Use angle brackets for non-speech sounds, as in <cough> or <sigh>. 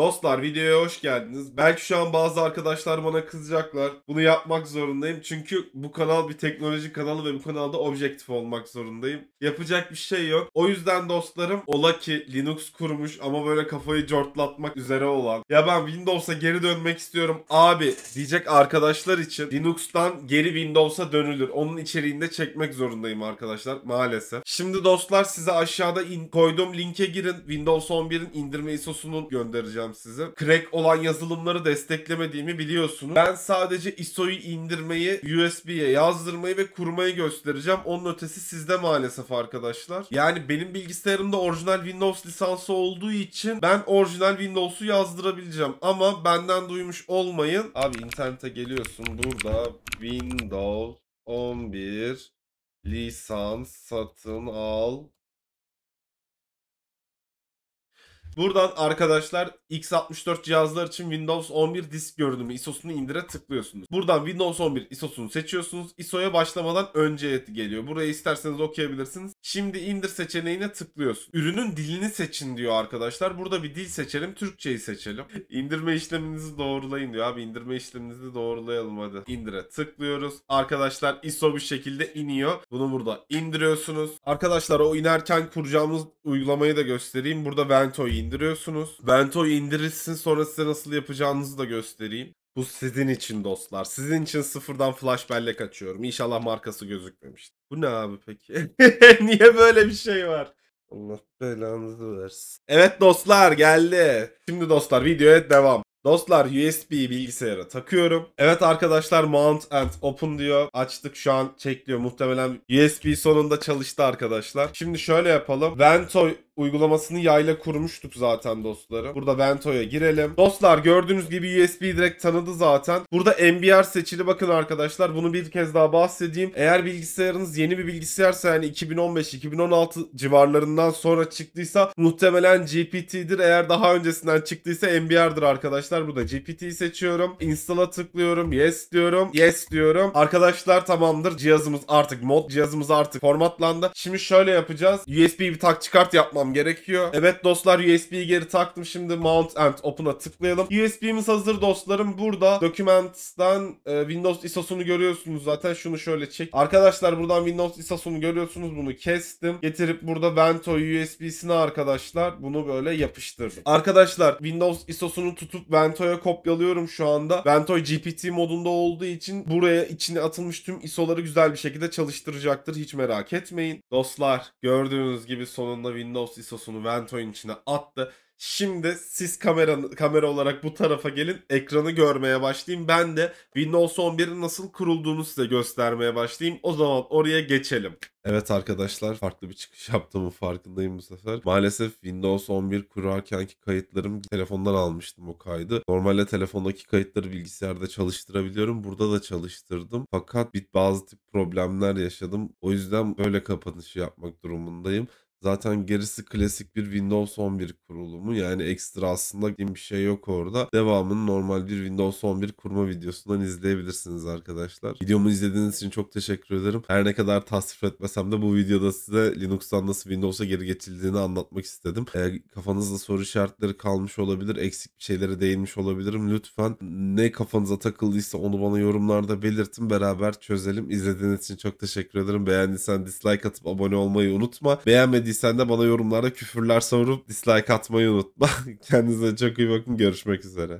Dostlar videoya hoş geldiniz. Belki şu an bazı arkadaşlar bana kızacaklar. Bunu yapmak zorundayım. Çünkü bu kanal bir teknoloji kanalı ve bu kanalda objektif olmak zorundayım. Yapacak bir şey yok. O yüzden dostlarım ola ki Linux kurmuş ama böyle kafayı cortlatmak üzere olan. Ya ben Windows'a geri dönmek istiyorum abi diyecek arkadaşlar için Linux'tan geri Windows'a dönülür. Onun içeriğinde çekmek zorundayım arkadaşlar maalesef. Şimdi dostlar size aşağıda in koyduğum linke girin. Windows 11'in indirme ISO'sunu göndereceğim anlatsam size. Crack olan yazılımları desteklemediğimi biliyorsunuz. Ben sadece ISO'yu indirmeyi, USB'ye yazdırmayı ve kurmayı göstereceğim. Onun ötesi sizde maalesef arkadaşlar. Yani benim bilgisayarımda orijinal Windows lisansı olduğu için ben orijinal Windows'u yazdırabileceğim. Ama benden duymuş olmayın. Abi internete geliyorsun burada Windows 11 lisans satın al Buradan arkadaşlar x64 cihazlar için Windows 11 disk görünümü ISO'sunu indire tıklıyorsunuz. Buradan Windows 11 ISO'sunu seçiyorsunuz. ISO'ya başlamadan önce geliyor. burayı isterseniz okuyabilirsiniz. Şimdi indir seçeneğine tıklıyorsun. Ürünün dilini seçin diyor arkadaşlar. Burada bir dil seçelim. Türkçeyi seçelim. İndirme işleminizi doğrulayın diyor. Abi indirme işleminizi doğrulayalım hadi. İndire tıklıyoruz. Arkadaşlar ISO bir şekilde iniyor. Bunu burada indiriyorsunuz. Arkadaşlar o inerken kuracağımız uygulamayı da göstereyim. Burada Vento'yu indiriyorsunuz. Vento'yu indirirsin sonra size nasıl yapacağınızı da göstereyim. Bu sizin için dostlar. Sizin için sıfırdan flash bellek açıyorum. İnşallah markası gözükmemiştir. Bu ne abi peki? <laughs> Niye böyle bir şey var? Allah belanızı versin. Evet dostlar geldi. Şimdi dostlar videoya devam. Dostlar USB bilgisayara takıyorum. Evet arkadaşlar mount and open diyor. Açtık şu an çekliyor. Muhtemelen USB sonunda çalıştı arkadaşlar. Şimdi şöyle yapalım. Vento Uygulamasını yayla kurmuştuk zaten dostlarım. Burada Vento'ya girelim. Dostlar gördüğünüz gibi USB direkt tanıdı zaten. Burada MBR seçili bakın arkadaşlar. Bunu bir kez daha bahsedeyim. Eğer bilgisayarınız yeni bir bilgisayarsa yani 2015-2016 civarlarından sonra çıktıysa muhtemelen GPT'dir. Eğer daha öncesinden çıktıysa MBR'dır arkadaşlar. Burada GPT'yi seçiyorum. Install'a tıklıyorum. Yes diyorum. Yes diyorum. Arkadaşlar tamamdır. Cihazımız artık mod. Cihazımız artık formatlandı. Şimdi şöyle yapacağız. USB bir tak çıkart yapmam gerekiyor. Evet dostlar USB'yi geri taktım. Şimdi Mount and Open'a tıklayalım. USB'miz hazır dostlarım. Burada Documents'tan e, Windows ISO'sunu görüyorsunuz zaten. Şunu şöyle çek. Arkadaşlar buradan Windows ISO'sunu görüyorsunuz. Bunu kestim. Getirip burada Vento USB'sine arkadaşlar bunu böyle yapıştırdım. Arkadaşlar Windows ISO'sunu tutup Vento'ya kopyalıyorum şu anda. Vento GPT modunda olduğu için buraya içine atılmış tüm ISO'ları güzel bir şekilde çalıştıracaktır. Hiç merak etmeyin. Dostlar gördüğünüz gibi sonunda Windows Sosunu ventoyun içine attı. Şimdi siz kamera, kamera olarak bu tarafa gelin ekranı görmeye başlayayım. Ben de Windows 11'in nasıl kurulduğunu size göstermeye başlayayım. O zaman oraya geçelim. Evet arkadaşlar farklı bir çıkış yaptığımı farkındayım bu sefer. Maalesef Windows 11 kurarkenki kayıtlarım telefondan almıştım o kaydı. Normalde telefondaki kayıtları bilgisayarda çalıştırabiliyorum. Burada da çalıştırdım. Fakat bir bazı tip problemler yaşadım. O yüzden böyle kapanışı yapmak durumundayım. Zaten gerisi klasik bir Windows 11 kurulumu. Yani ekstra aslında bir şey yok orada. Devamını normal bir Windows 11 kurma videosundan izleyebilirsiniz arkadaşlar. Videomu izlediğiniz için çok teşekkür ederim. Her ne kadar tasvir etmesem de bu videoda size Linux'tan nasıl Windows'a geri geçildiğini anlatmak istedim. E, kafanızda soru işaretleri kalmış olabilir. Eksik bir şeylere değinmiş olabilirim. Lütfen ne kafanıza takıldıysa onu bana yorumlarda belirtin. Beraber çözelim. İzlediğiniz için çok teşekkür ederim. Beğendiysen dislike atıp abone olmayı unutma. Beğenmediğiniz beğendiysen de bana yorumlarda küfürler sorup dislike atmayı unutma. <laughs> Kendinize çok iyi bakın. Görüşmek üzere.